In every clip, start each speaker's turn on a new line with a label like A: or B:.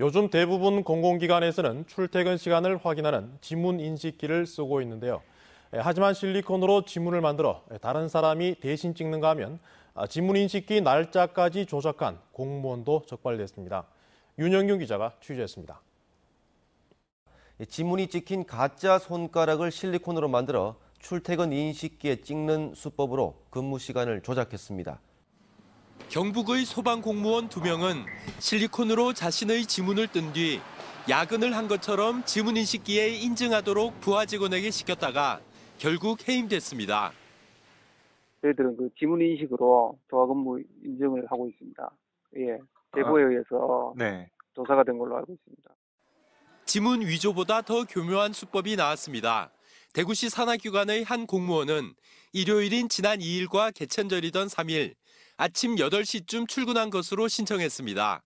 A: 요즘 대부분 공공기관에서는 출퇴근 시간을 확인하는 지문 인식기를 쓰고 있는데요. 하지만 실리콘으로 지문을 만들어 다른 사람이 대신 찍는가 하면 아, 지문 인식기 날짜까지 조작한 공무원도 적발됐습니다. 윤영균 기자가 취재했습니다. 지문이 찍힌 가짜 손가락을 실리콘으로 만들어 출퇴근 인식기에 찍는 수법으로 근무 시간을 조작했습니다. 경북의 소방 공무원 두 명은 실리콘으로 자신의 지문을 뜬 뒤 야근을 한 것처럼 지문 인식기에 인증하도록 부하 직원에게 시켰다가 결국 해임됐습니다.
B: 저희들은 그 지문 인식으로 조화 근무 인증을 하고 있습니다. 예, 대보에 아, 의해서 네. 조사가 된 걸로 알고 있습니다.
A: 지문 위조보다 더 교묘한 수법이 나왔습니다. 대구시 산하기관의 한 공무원은 일요일인 지난 2일과 개천절이던 3일 아침 8시쯤 출근한 것으로 신청했습니다.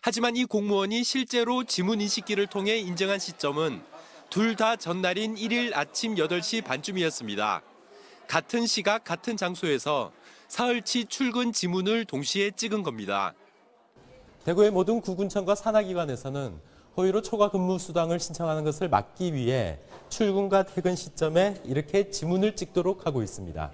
A: 하지만 이 공무원이 실제로 지문 인식기를 통해 인증한 시점은 둘 다 전날인 1일 아침 8시 반쯤이었습니다. 같은 시각 같은 장소에서 사흘치 출근 지문을 동시에 찍은 겁니다. 대구의 모든 구군청과 산하기관에서는 호의로 초과 근무 수당을 신청하는 것을 막기 위해 출근과 퇴근 시점에 이렇게 지문을 찍도록 하고 있습니다.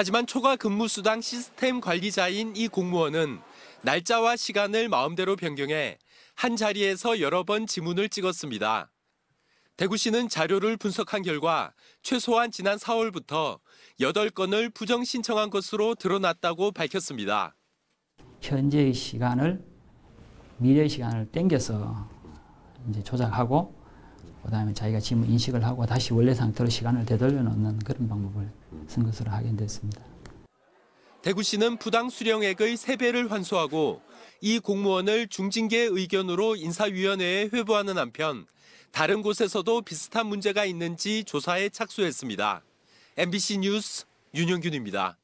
A: 하지만 초과 근무 수당 시스템 관리자인 이 공무원은 날짜와 시간을 마음대로 변경해 한 자리에서 여러 번 지문을 찍었습니다. 대구시는 자료를 분석한 결과 최소한 지난 4월부터 8건을 부정 신청한 것으로 드러났다고 밝혔습니다.
B: 현재의 시간을 미래 시간을 땡겨서 이제 조작하고 그 다음에 자기가 지금 인식을 하고 다시 원래 상태로 시간을 되돌려 놓는 그런 방법을 쓴 것으로 확인됐습니다.
A: 대구시는 부당 수령액의 3배를 환수하고 이 공무원을 중징계 의견으로 인사위원회에 회부하는 한편 다른 곳에서도 비슷한 문제가 있는지 조사에 착수했습니다. MBC 뉴스 윤영균입니다.